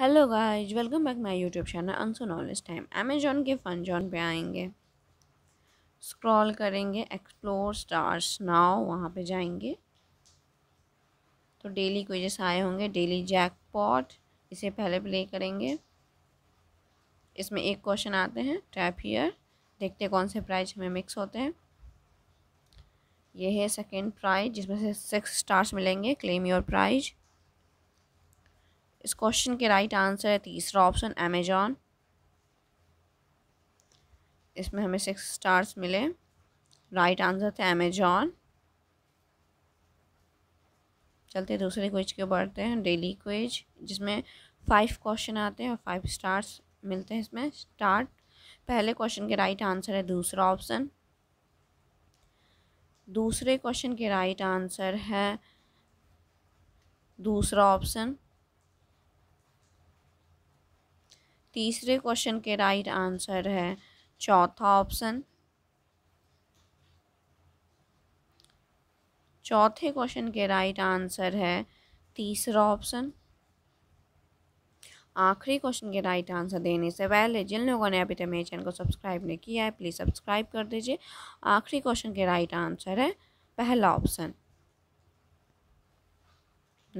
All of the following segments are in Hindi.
hello guys welcome back my YouTube channel अनसो नॉलेज टाइम अमेजॉन के फन जॉन पे आएंगे स्क्रॉल करेंगे एक्सप्लोर स्टार्स नाव वहाँ पे जाएंगे तो डेली क्विजेस आए होंगे डेली जैकपॉट इसे पहले प्ले करेंगे इसमें एक क्वेश्चन आते हैं टैप हीयर देखते कौन से प्राइज हमें मिक्स होते हैं यह है सेकेंड प्राइज जिसमें से सिक्स स्टार्स मिलेंगे क्लेम योर प्राइज़ इस क्वेश्चन के राइट आंसर है तीसरा ऑप्शन अमेजॉन इसमें हमें सिक्स स्टार्स मिले राइट आंसर थे अमेजॉन चलते दूसरे क्वेज के बढ़ते हैं डेली क्वेज जिसमें फाइव क्वेश्चन आते हैं और फाइव स्टार्स मिलते हैं इसमें स्टार्ट पहले क्वेश्चन के राइट आंसर है दूसरा ऑप्शन दूसरे क्वेश्चन के राइट आंसर है दूसरा ऑप्शन तीसरे क्वेश्चन के राइट आंसर है चौथा ऑप्शन चौथे क्वेश्चन के राइट आंसर है तीसरा ऑप्शन आखिरी क्वेश्चन के राइट आंसर देने से पहले जिन लोगों ने अभी तक मेरे चैनल को सब्सक्राइब नहीं किया है प्लीज़ सब्सक्राइब कर दीजिए आखिरी क्वेश्चन के राइट आंसर है पहला ऑप्शन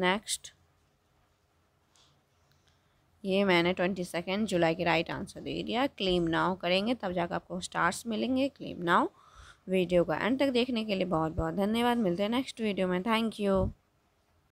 नेक्स्ट ये मैंने ट्वेंटी सेकेंड जुलाई के राइट आंसर दे दिया क्लेम नाउ करेंगे तब जाकर आपको स्टार्स मिलेंगे क्लेम नाउ वीडियो का एंड तक देखने के लिए बहुत बहुत धन्यवाद मिलते हैं नेक्स्ट वीडियो में थैंक यू